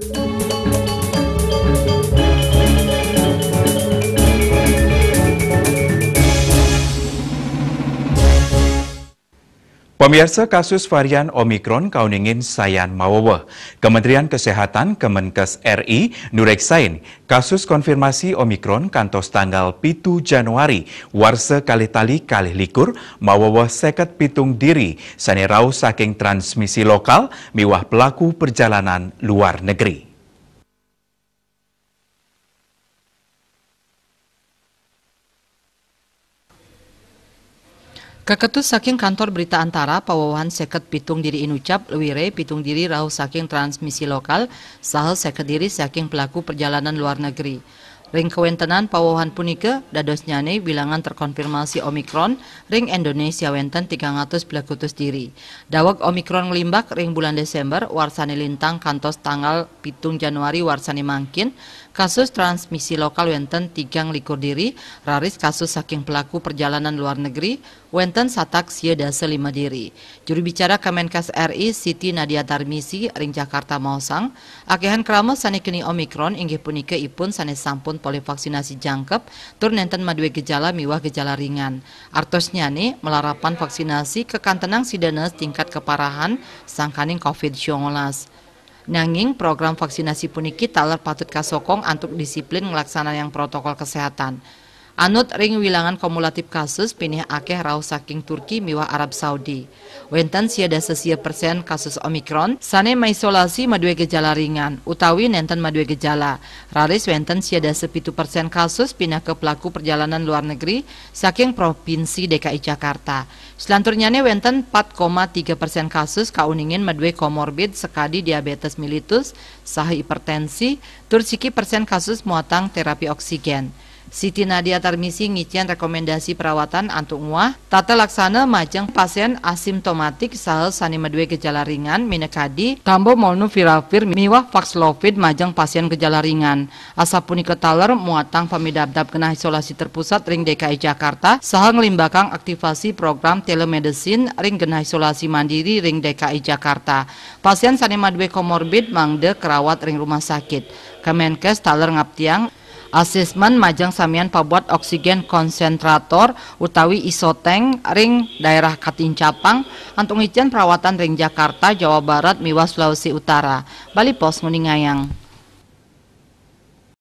Thank you. Pemirsa kasus varian Omikron Kauningin Sayan Mawowo. Kementerian Kesehatan Kemenkes RI Nureksain, kasus konfirmasi Omikron kantos tanggal pitu Januari, warse kali tali kali likur, Mawowo seket pitung diri, sanirau saking transmisi lokal, miwah pelaku perjalanan luar negeri. Kaketus saking kantor berita antara pawawahan seket pitung diri inucap lewire pitung diri rahu saking transmisi lokal sahel seket diri saking pelaku perjalanan luar negeri. Ring kewentenan pawohan punike dados nyane bilangan terkonfirmasi Omikron ring Indonesia wenten 300 belakutus diri. Dawek Omikron ngelimbak ring bulan Desember warsani lintang kantos tanggal pitung Januari warsani mangkin kasus transmisi lokal wenten tigang likur diri raris kasus saking pelaku perjalanan luar negeri wenten satak dasa lima diri. Juru bicara Kemenkes RI Siti Nadia Tarmisi ring Jakarta Mausang akehan krama sani kini Omikron inggih punike ipun sani sampun polivaksinasi jangkep tur nenten madue gejala miwah gejala ringan. Artosnya nih melarapan vaksinasi kantenang sidanes tingkat keparahan sangkaning COVID-19. Nanging program vaksinasi puniki taler patut kasokong antuk disiplin melaksanakan yang protokol kesehatan. Anut ring wilangan kumulatif kasus pinih akeh rauh saking Turki miwah Arab Saudi. Wenten siada sesia persen kasus Omikron, sane maisolasi madue gejala ringan, utawi nenten madue gejala. Raris wenten siada sepitu persen kasus pindah ke pelaku perjalanan luar negeri saking Provinsi DKI Jakarta. Selanturnya wenten 4,3 persen kasus kauningin madue komorbid sekadi diabetes militus, sahi hipertensi, tursiki persen kasus muatang terapi oksigen. Siti Nadia Tarmisi ngician rekomendasi perawatan antuk nguah, tata laksana majeng pasien asimptomatik sahel sani medue gejala ringan minekadi, tambo molnu viravir miwah vaxlovid majeng pasien gejala ringan. Asap punika taler muatang pamidabdab kena isolasi terpusat ring DKI Jakarta, sahel ngelimbakang aktivasi program telemedicine ring kena isolasi mandiri ring DKI Jakarta. Pasien sani medue komorbid mangde kerawat ring rumah sakit. Kemenkes taler ngaptiang asesmen majang samian pabuat oksigen konsentrator utawi isoteng ring daerah Katincapang antung ijen perawatan ring Jakarta Jawa Barat Miwa Sulawesi Utara Bali Pos Muningayang